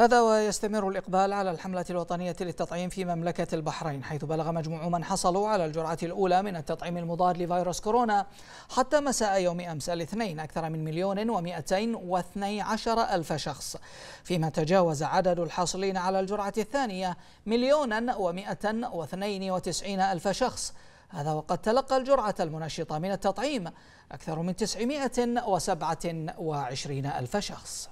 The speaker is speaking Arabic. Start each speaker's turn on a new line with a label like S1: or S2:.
S1: هذا ويستمر الإقبال على الحملة الوطنية للتطعيم في مملكة البحرين حيث بلغ مجموع من حصلوا على الجرعة الأولى من التطعيم المضاد لفيروس كورونا حتى مساء يوم أمس الاثنين أكثر من مليون ومئتين واثني عشر ألف شخص فيما تجاوز عدد الحاصلين على الجرعة الثانية مليونا ومئة واثنين وتسعين ألف شخص هذا وقد تلقى الجرعة المنشطة من التطعيم أكثر من وعشرين ألف شخص